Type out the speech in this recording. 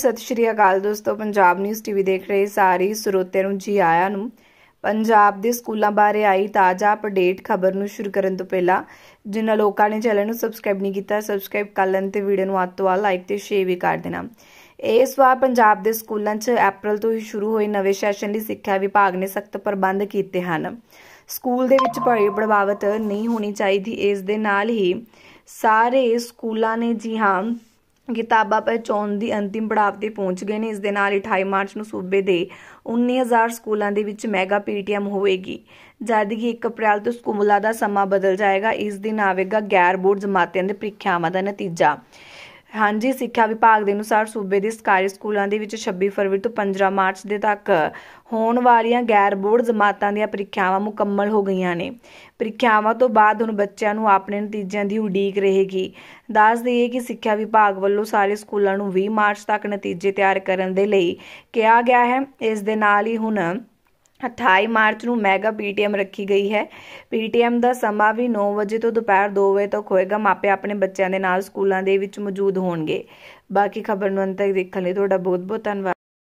ਸਤਿ ਸ਼੍ਰੀ ਅਕਾਲ ਦੋਸਤੋ Punjab news TV ਦੇਖ ਰਹੇ ਸਾਰੇ ਸਰੋਤਿਆਂ ਨੂੰ ਜੀ ਆਇਆਂ ਨੂੰ ਪੰਜਾਬ ਦੇ ਸਕੂਲਾਂ ਬਾਰੇ ਆਈ ਤਾਜ਼ਾ ਅਪਡੇਟ ਖਬਰ ਨੂੰ ਸ਼ੁਰੂ ਕਰਨ ਤੋਂ ਪਹਿਲਾਂ ਜਿਨ੍ਹਾਂ ਲੋਕਾਂ ਨੇ ਚੈਨਲ ਨੂੰ ਸਬਸਕ੍ਰਾਈਬ ਨਹੀਂ ਕੀਤਾ ਸਬਸਕ੍ਰਾਈਬ ਕਰ ਲੈਣ ਤੇ ਵੀਡੀਓ ਨੂੰ ਅੱਤ ਤੋਂ ਆ ਲਾਈਕ ਤੇ ਸ਼ੇਅਰ ਵੀ ਕਰ ਦੇਣਾ ਇਸ ਵਾਰ ਪੰਜਾਬ ਦੇ ਸਕੂਲਾਂ 'ਚ ਅਪ੍ਰੈਲ ਤੋਂ ਹੀ ਸ਼ੁਰੂ ਹੋਏ ਨਵੇਂ ਸੈਸ਼ਨ ਲਈ ਸਿੱਖਿਆ ਵਿਭਾਗ ਨੇ ਸਖਤ ਪ੍ਰਬੰਧ ਕੀਤੇ ਹਨ ਸਕੂਲ ਦੇ ਵਿੱਚ ਭਾਰੀ ਪ੍ਰਭਾਵਿਤ ਨਹੀਂ ਹੋਣੀ ਚਾਹੀਦੀ ਇਸ ਦੇ ਨਾਲ ਹੀ ਸਾਰੇ ਸਕੂਲਾਂ ਨੇ ਜੀ ਹਾਂ ਕਿਤਾਬਾਂ ਚੋਣ ਦੀ ਅੰਤਿਮ ਪੜਾਅ ਤੇ ਪਹੁੰਚ ਗਏ ਨੇ ਇਸ ਦੇ ਨਾਲ 28 ਮਾਰਚ ਨੂੰ ਸੂਬੇ ਦੇ 19000 ਸਕੂਲਾਂ ਦੇ ਵਿੱਚ ਮੈਗਾ ਪੀਟੀਐਮ ਹੋਵੇਗੀ ਜਦ ਕਿ 1 ਅਪ੍ਰੈਲ ਤੋਂ ਸਕੂਲਾਂ ਦਾ ਸਮਾਂ ਬਦਲ ਜਾਏਗਾ ਇਸ ਦਿਨ ਆਵੇਗਾ ਗੈਰ ਬੋਰਡ ਜਮਾਤਿਆਂ ਦੇ ਪ੍ਰੀਖਿਆਵਾਂ ਦਾ ਨਤੀਜਾ ਹਾਂਜੀ ਸਿੱਖਿਆ ਵਿਭਾਗ ਦੇ ਅਨੁਸਾਰ ਸੂਬੇ ਦੇ ਸਰਕਾਰੀ ਸਕੂਲਾਂ ਦੇ ਵਿੱਚ 26 ਫਰਵਰੀ ਤੋਂ 15 ਮਾਰਚ ਦੇ ਤੱਕ ਹੋਣ ਵਾਲੀਆਂ ਗੈਰ ਬੋਰਡ ਜਮਾਤਾਂ ਦੀਆਂ ਪ੍ਰੀਖਿਆਵਾਂ ਮੁਕੰਮਲ ਹੋ ਗਈਆਂ ਨੇ ਪ੍ਰੀਖਿਆਵਾਂ ਤੋਂ ਬਾਅਦ ਹੁਣ ਬੱਚਿਆਂ ਨੂੰ ਆਪਣੇ ਨਤੀਜਿਆਂ ਦੀ ਉਡੀਕ ਰਹੇਗੀ ਦੱਸ ਦਈਏ ਕਿ ਸਿੱਖਿਆ ਵਿਭਾਗ ਵੱਲੋਂ ਸਾਰੇ ਸਕੂਲਾਂ ਨੂੰ 20 ਮਾਰਚ ਤੱਕ ਨਤੀਜੇ ਤਿਆਰ ਕਰਨ ਦੇ ਲਈ ਕਿਹਾ ਗਿਆ ਹੈ ਇਸ ਦੇ ਨਾਲ ਹੀ ਹੁਣ 28 ਮਾਰਚ ਨੂੰ ਮੈਗਾ ਪੀਟੀਐਮ ਰੱਖੀ ਗਈ ਹੈ ਪੀਟੀਐਮ ਦਾ ਸਮਾਂ ਵੀ 9 ਵਜੇ ਤੋਂ ਦੁਪਹਿਰ 2 ਵਜੇ ਤੱਕ ਹੋਏਗਾ ਮਾਪੇ ਆਪਣੇ ਬੱਚਿਆਂ ਦੇ ਨਾਲ ਸਕੂਲਾਂ ਦੇ ਵਿੱਚ ਮੌਜੂਦ ਹੋਣਗੇ ਬਾਕੀ ਖਬਰ ਨੂੰ ਅੰਤ ਤੱਕ ਦੇਖਣ ਲਈ ਤੁਹਾਡਾ ਬਹੁਤ ਬਹੁਤ ਧੰਨਵਾਦ